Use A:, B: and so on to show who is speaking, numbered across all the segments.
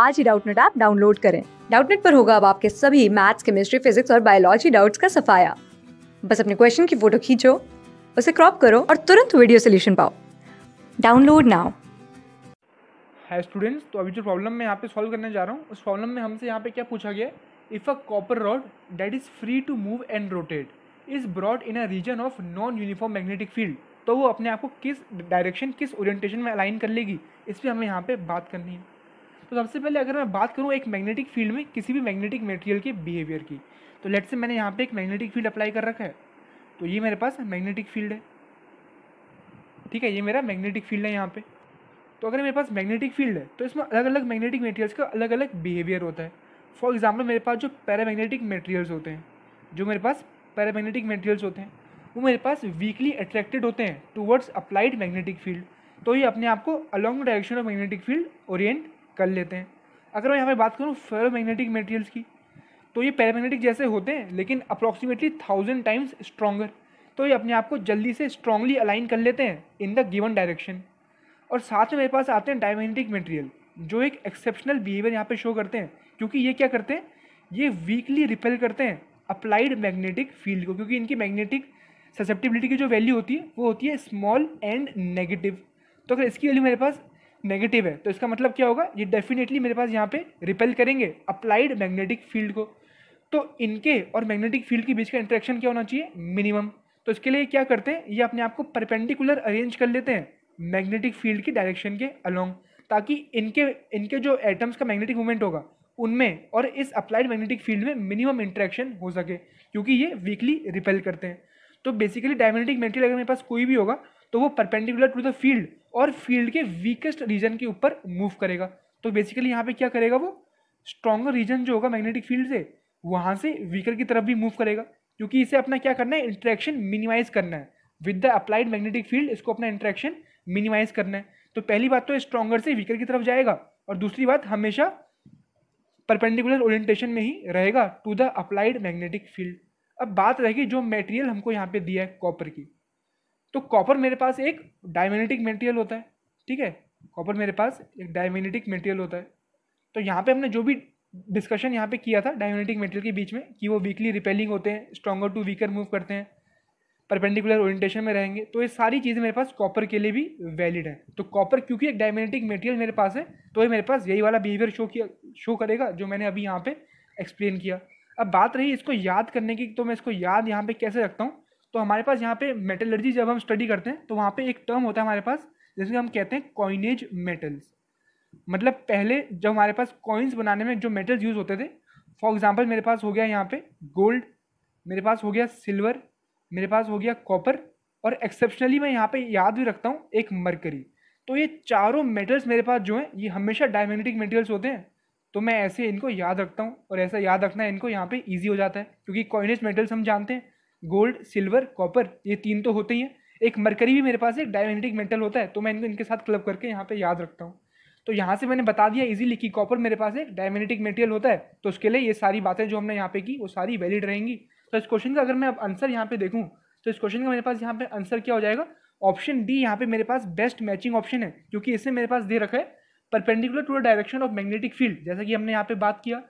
A: आज ही Doubtnut app download करें डाउटनेट पर होगा अब आपके सभी मैथ्स केमिस्ट्री फिजिक्स और बायोलॉजी डाउट्स का सफाया बस अपने क्वेश्चन की फोटो खींचो उसे क्रॉप करो और तुरंत वीडियो सोल्यूशन पाओ डाउनलोड नाउ है स्टूडेंट्स तो अभी जो प्रॉब्लम मैं यहाँ पे सॉल्व करने जा रहा हूँ उस प्रॉब्लम में हमसे यहाँ पे क्या पूछा गया if a copper rod that is free to move and rotate is brought in a region of non uniform magnetic field तो वो अपने आप को किस डायरेक्शन किस ओरिएंटेशन में अलाइन कर लेगी इस पर हमें यहाँ पे बात करनी है तो सबसे पहले अगर मैं बात करूँ एक मैग्नेटिक फील्ड में किसी भी मैग्नेटिक मटेरियल के बिहेवियर की तो लेट से मैंने यहाँ पे एक मैग्नेटिक फील्ड अप्लाई कर रखा है तो ये मेरे पास मैग्नेटिक फील्ड है ठीक है ये मेरा मैग्नेटिक फील्ड है यहाँ पे तो अगर मेरे पास मैग्नेटिक फील्ड है तो इसमें अलग अलग मैग्नेटिक मटेरियल्स का अलग अलग बिहेवियर होता है फॉर एग्जाम्पल मेरे पास जो पैरामैग्नेटिक मटेरियल्स होते हैं जो मेरे पास पैरामैग्नेटिक मटेरियल्स होते हैं वो मेरे पास वीकली अट्रैक्टेड होते हैं टूवर्ड्स अप्लाइड मैग्नेटिक फील्ड तो ये अपने आप को along direction of magnetic field orient कर लेते हैं अगर मैं यहाँ पर बात करूँ फेरोमैग्नेटिक मटेरियल्स की तो ये पैरामैग्नेटिक जैसे होते हैं लेकिन अप्रॉक्सीमेटली थाउजेंड टाइम्स स्ट्रॉगर तो ये अपने आप को जल्दी से स्ट्रांगली अलाइन कर लेते हैं इन द गिवन डायरेक्शन और साथ में मेरे पास आते हैं डायमैग्नेटिक मटेरियल जो एक एक्सेप्शनल बिहेवियर यहाँ पे शो करते हैं क्योंकि ये क्या करते हैं ये वीकली रिपेल करते हैं अप्लाइड मैग्नेटिक फील्ड को क्योंकि इनकी मैग्नेटिक ससेप्टिबिलिटी की जो वैल्यू होती है वो होती है स्मॉल एंड नेगेटिव तो अगर इसकी वैल्यू मेरे पास नेगेटिव है तो इसका मतलब क्या होगा ये डेफिनेटली मेरे पास यहाँ पे रिपेल करेंगे अप्लाइड मैग्नेटिक फील्ड को तो इनके और मैग्नेटिक फील्ड के बीच का इंट्रैक्शन क्या होना चाहिए मिनिमम तो इसके लिए क्या करते हैं ये अपने आप को परपेंडिकुलर अरेंज कर लेते हैं मैग्नेटिक फील्ड की डायरेक्शन के अलोंग ताकि इनके इनके जो एटम्स का मैग्नेटिक मूवमेंट होगा उनमें और इस अप्लाइड मैग्नेटिक फील्ड में मिनिमम इंट्रैक्शन हो सके क्योंकि ये वीकली रिपेल करते हैं तो बेसिकली डायमैग्नेटिक मेटेरियल अगर मेरे पास कोई भी होगा तो वो परपेंडिकुलर टू द फील्ड और फील्ड के वीकेस्ट रीजन के ऊपर मूव करेगा तो बेसिकली यहाँ पे क्या करेगा वो स्ट्रॉगर रीजन जो होगा मैग्नेटिक फील्ड से वहाँ से वीकर की तरफ भी मूव करेगा क्योंकि इसे अपना क्या करना है इंट्रैक्शन मिनिमाइज करना है with the applied magnetic field इसको अपना इंट्रैक्शन मिनिमाइज करना है तो पहली बात तो स्ट्रॉगर से वीकर की तरफ जाएगा और दूसरी बात हमेशा परपेंडिकुलर ओरिएंटेशन में ही रहेगा to the applied magnetic field अब बात रहेगी जो मटेरियल हमको यहाँ पे दिया है कॉपर की तो कॉपर मेरे पास एक डायमेनेटिक मटेरियल होता है ठीक है कॉपर मेरे पास एक डायमेनेटिक मटेरियल होता है तो यहाँ पे हमने जो भी डिस्कशन यहाँ पे किया था डायमेनेटिक मटेरियल के बीच में कि वो वीकली रिपेलिंग होते हैं स्ट्रॉगर टू वीकर मूव करते हैं परपेंडिकुलर ओरिएंटेशन में रहेंगे तो ये सारी चीज़ें मेरे पास कॉपर के लिए भी वैलिड है तो कॉपर क्योंकि एक डायमेनेटिक मटेरियल मेरे पास है तो ये मेरे पास यही वाला बिहेवियर शो किया शो करेगा जो मैंने अभी यहाँ पे एक्सप्लेन किया अब बात रही इसको याद करने की तो मैं इसको याद यहाँ पे कैसे रखता हूँ तो हमारे पास यहाँ पे मेटलर्जी जब हम स्टडी करते हैं तो वहाँ पे एक टर्म होता है हमारे पास जैसे हम कहते हैं कॉइनेज मेटल्स मतलब पहले जब हमारे पास कॉइन्स बनाने में जो मेटल्स यूज़ होते थे फॉर एग्जाम्पल मेरे पास हो गया यहाँ पे गोल्ड मेरे पास हो गया सिल्वर मेरे पास हो गया कॉपर और एक्सेप्शनली मैं यहाँ पे याद भी रखता हूँ एक मरकरी तो ये चारों मेटल्स मेरे पास जो हैं ये हमेशा डायमैग्नेटिक मटेरियल्स होते हैं तो मैं ऐसे इनको याद रखता हूँ और ऐसा याद रखना इनको यहाँ पे ईजी हो जाता है क्योंकि कॉइनेज मेटल्स हम जानते हैं गोल्ड सिल्वर कॉपर ये तीन तो होते ही हैं एक मरकरी भी मेरे पास एक डायमेंटिक मेटल होता है तो मैं इनको इनके साथ क्लब करके यहाँ पे याद रखता हूँ तो यहाँ से मैंने बता दिया इजीली कि कॉपर मेरे पास एक डायमेंटिक मेटेरियल होता है तो उसके लिए ये सारी बातें जो हमने यहाँ पे की वो सारी वैलिड रहेंगी तो इस क्वेश्चन का अगर मैं अब आंसर यहाँ पे देखूँ तो इस क्वेश्चन का मेरे पास यहाँ पे आंसर क्या हो जाएगा ऑप्शन डी यहाँ पे मेरे पास बेस्ट मैचिंग ऑप्शन है क्योंकि इसे मेरे पास दे रखा है perpendicular to the direction of magnetic field जैसा कि हमने यहाँ पे बात किया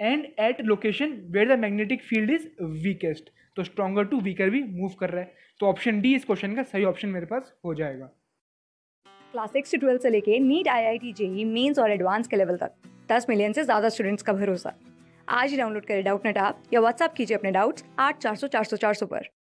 A: and at location where the magnetic field is weakest तो स्ट्रॉगर टू वीकर भी मूव कर रहा है तो ऑप्शन डी इस क्वेश्चन का सही ऑप्शन मेरे पास हो जाएगा क्लास सिक्स से ट्वेल्थ से लेके NEET I I T JEE mains और एडवांस के लेवल तक दस मिलियन से ज़्यादा स्टूडेंट्स का भरोसा आज ही डाउनलोड करें डाउट नेट आप या व्हाट्सअप कीजिए अपने डाउट्स आठ चार सौ चार सौ चार सौ पर